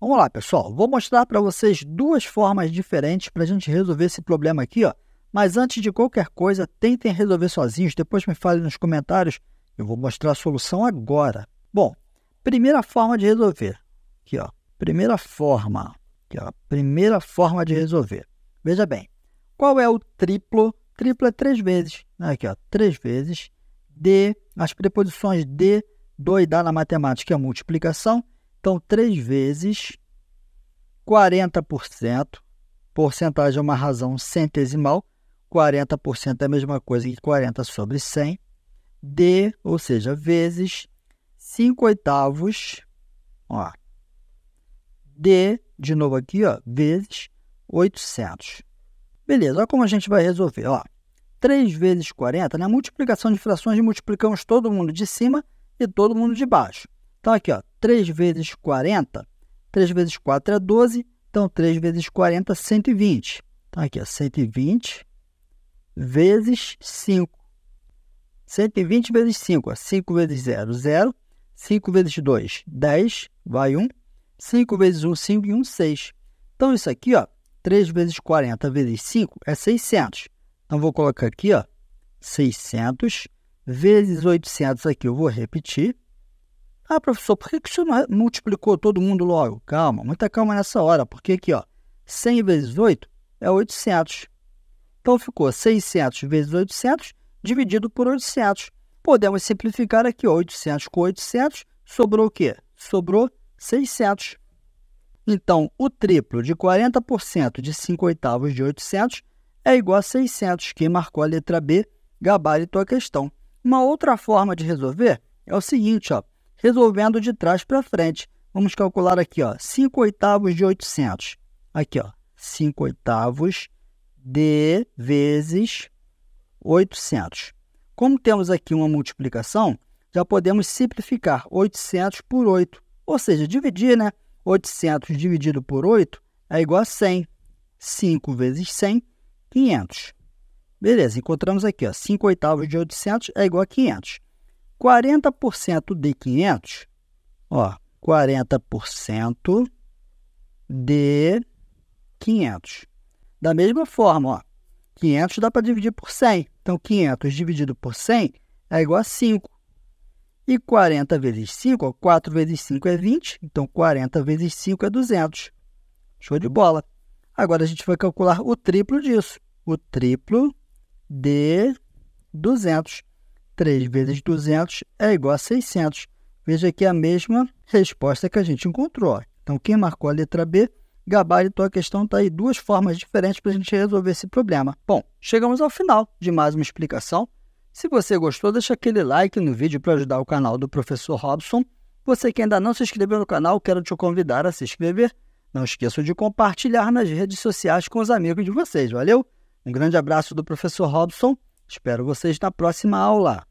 Vamos lá, pessoal. Vou mostrar para vocês duas formas diferentes para a gente resolver esse problema aqui. Ó. Mas antes de qualquer coisa, tentem resolver sozinhos. Depois me falem nos comentários. Eu vou mostrar a solução agora. Bom, primeira forma de resolver. Aqui, ó. Primeira forma. Aqui, ó. Primeira forma de resolver. Veja bem. Qual é o triplo? Triplo é três vezes. Né? Aqui, ó. Três vezes. D. As preposições D, doidar na matemática é multiplicação então, três vezes 40%, porcentagem é uma razão centesimal, 40% é a mesma coisa que 40 sobre 100, D, ou seja, vezes 5 oitavos, ó, D, de novo aqui, ó, vezes 800. Beleza, olha como a gente vai resolver, ó. 3 vezes 40, na né? multiplicação de frações, multiplicamos todo mundo de cima e todo mundo de baixo. Então, aqui, ó, 3 vezes 40, 3 vezes 4 é 12, então 3 vezes 40, 120. É então, aqui, ó, 120 vezes 5. 120 vezes 5, ó, 5 vezes 0, 0. 5 vezes 2, 10, vai 1. 5 vezes 1, 5 e 1, 6. Então, isso aqui, ó, 3 vezes 40 vezes 5 é 600. Então, vou colocar aqui, ó, 600 vezes 800 aqui, eu vou repetir. Ah, professor, por que, que o senhor multiplicou todo mundo logo? Calma, muita calma nessa hora, porque aqui, ó, 100 vezes 8 é 800. Então ficou 600 vezes 800 dividido por 800. Podemos simplificar aqui, 800 com 800, sobrou o quê? Sobrou 600. Então, o triplo de 40% de 5 oitavos de 800 é igual a 600, que marcou a letra B, gabarito a questão. Uma outra forma de resolver é o seguinte, ó, resolvendo de trás para frente. Vamos calcular aqui, ó, 5 oitavos de 800. Aqui, ó, 5 oitavos de vezes 800. Como temos aqui uma multiplicação, já podemos simplificar 800 por 8, ou seja, dividir, né? 800 dividido por 8 é igual a 100. 5 vezes 100, 500. Beleza, encontramos aqui, ó, 5 oitavos de 800 é igual a 500. 40% de 500, ó, 40% de 500. Da mesma forma, ó, 500 dá para dividir por 100. Então, 500 dividido por 100 é igual a 5. E 40 vezes 5, ó, 4 vezes 5 é 20, então 40 vezes 5 é 200. Show de bola! Agora, a gente vai calcular o triplo disso, o triplo de 200. 3 uhum. vezes 200 é igual a 600. Veja aqui a mesma resposta que a gente encontrou. Então, quem marcou a letra B, gabarito a questão está aí duas formas diferentes para a gente resolver esse problema. Bom, chegamos ao final de mais uma explicação. Se você gostou, deixa aquele like no vídeo para ajudar o canal do professor Robson. Você que ainda não se inscreveu no canal, quero te convidar a se inscrever. Não esqueça de compartilhar nas redes sociais com os amigos de vocês, valeu? Um grande abraço do professor Robson. Espero vocês na próxima aula.